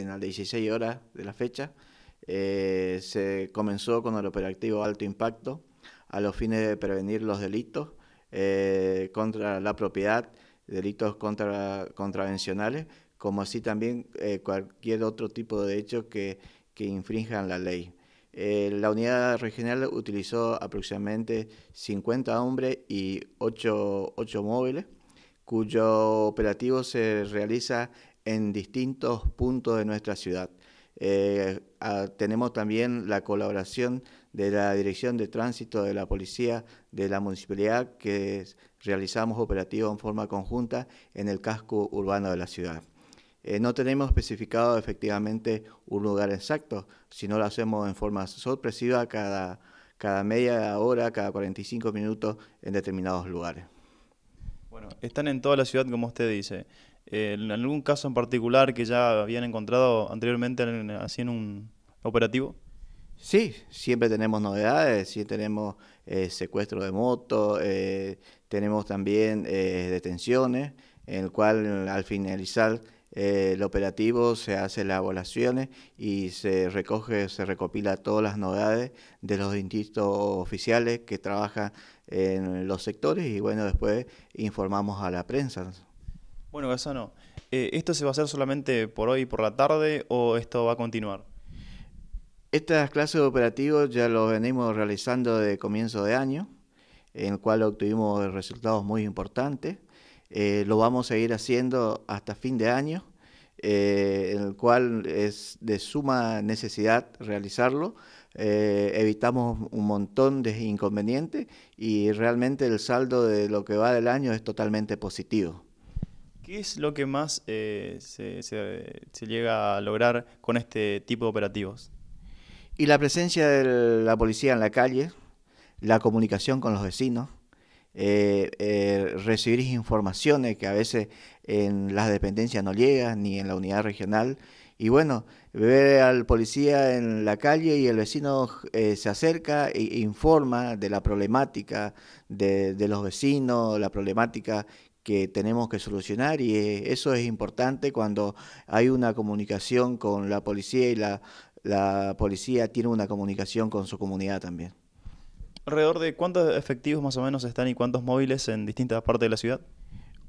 en las 16 horas de la fecha, eh, se comenzó con el operativo Alto Impacto a los fines de prevenir los delitos eh, contra la propiedad, delitos contravencionales, como así también eh, cualquier otro tipo de hecho que, que la ley. la unidad regional utilizó aproximadamente 50 hombres y 8, 8, móviles, cuyo operativo se realiza en distintos puntos de nuestra ciudad. Eh, tenemos también la colaboración de la Dirección de Tránsito de la Policía de la Municipalidad, que realizamos operativos en forma conjunta en el casco urbano de la ciudad. Eh, no tenemos especificado efectivamente un lugar exacto, sino lo hacemos en forma sorpresiva cada, cada media hora, cada 45 minutos en determinados lugares. Bueno, están en toda la ciudad, como usted dice. Eh, en algún caso en particular que ya habían encontrado anteriormente en, así en un operativo? Sí, siempre tenemos novedades, siempre tenemos eh, secuestro de moto, eh, tenemos también detenciones, en el cual al finalizar el operativo se hacen las evaluaciones y se recoge, se recopila todas las novedades de los distintos oficiales que trabajan en los sectores y bueno, después informamos a la prensa. Bueno, Gasano, eh, ¿esto se va a hacer solamente por hoy, por la tarde, o esto va a continuar? Estas clases de operativos ya los venimos realizando de comienzo de año, en el cual obtuvimos resultados muy importantes. Eh, lo vamos a seguir haciendo hasta fin de año, eh, en el cual es de suma necesidad realizarlo. evitamos un montón de inconvenientes y realmente el saldo de lo que va del año es totalmente positivo. ¿Qué es lo que más eh, se, llega a lograr con este tipo de operativos? Y la presencia de la policía en la calle, la comunicación con los vecinos, eh, eh, recibir informaciones que a veces en las dependencias no llegan ni en la unidad regional. Y bueno, ver al policía en la calle y el vecino se acerca e informa de la problemática de, de, los vecinos, la problemática que tenemos que solucionar y eso es importante cuando hay una comunicación con la policía y la, policía tiene una comunicación con su comunidad también. ¿Alrededor de cuántos efectivos más o menos están y cuántos móviles en distintas partes de la ciudad?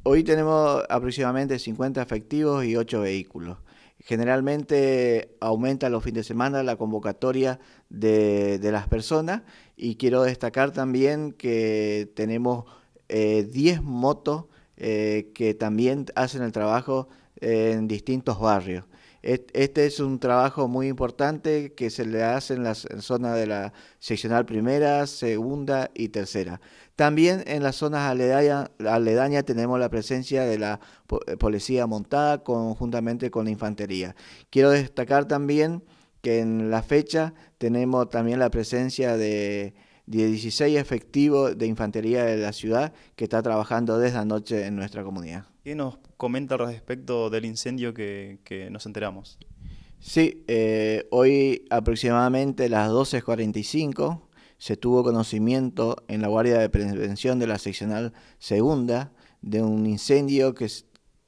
Hoy tenemos aproximadamente 50 efectivos y 8 vehículos. Generalmente aumenta los fines de semana la convocatoria de, las personas y quiero destacar también que tenemos 10 eh, motos eh, que también hacen el trabajo en distintos barrios. Este es un trabajo muy importante que se le hace en las zona de la seccional primera, segunda y tercera. También en las zonas aledañas aledaña tenemos la presencia de la eh, policía montada conjuntamente con la infantería. Quiero destacar también que en la fecha tenemos también la presencia de 16 efectivos de infantería de la ciudad que está trabajando desde anoche en nuestra comunidad. ¿Qué nos comenta respecto del incendio que, nos enteramos? Sí, eh, hoy aproximadamente a las 12.45 se tuvo conocimiento en la Guardia de Prevención de la Seccional Segunda de un incendio que,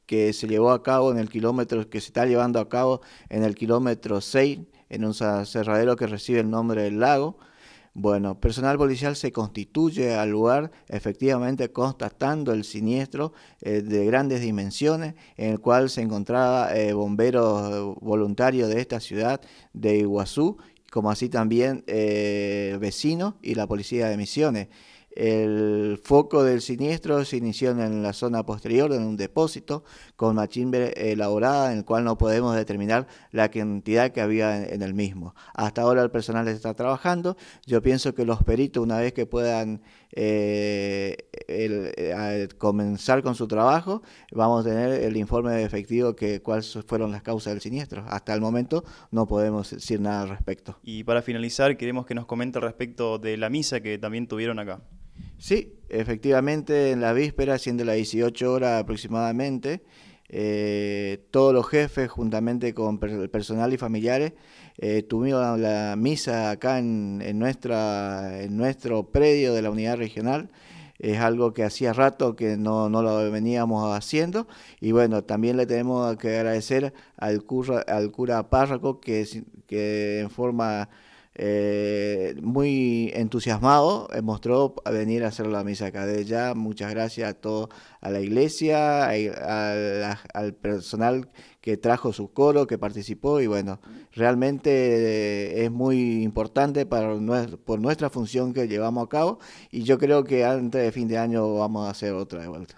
que se llevó a cabo en el kilómetro, que se está llevando a cabo en el kilómetro 6, en un cerradero que recibe el nombre del lago. Bueno, personal policial se constituye al lugar efectivamente constatando el siniestro eh, de grandes dimensiones en el cual se encontraba eh, bomberos voluntarios de esta ciudad de Iguazú, como así también eh, vecinos y la policía de Misiones. El foco del siniestro se inició en la zona posterior, en un depósito, con machimbre elaborada, en el cual no podemos determinar la cantidad que había en, el mismo. Hasta ahora el personal está trabajando. Yo pienso que los peritos, una vez que puedan eh, eh, comenzar con su trabajo, vamos a tener el informe efectivo que cuáles fueron las causas del siniestro. Hasta el momento no podemos decir nada al respecto. Y para finalizar, queremos que nos comente respecto de la misa que también tuvieron acá. Sí, efectivamente, en la víspera, siendo las 18 horas aproximadamente, eh, todos los jefes, juntamente con el personal y familiares, tuvieron eh, tuvimos la, misa acá en, nuestra, nuestro predio de la unidad regional. Es algo que hacía rato que no, lo veníamos haciendo. Y bueno, también le tenemos que agradecer al, cura, al cura párroco que, que en forma eh, muy entusiasmado, eh, mostró venir a hacer la misa acá. de ya, muchas gracias a todo, a la iglesia, eh, al personal que trajo su coro, que participó, y bueno, realmente eh, es muy importante para por nuestra función que llevamos a cabo, y yo creo que antes de fin de año vamos a hacer otra de vuelta.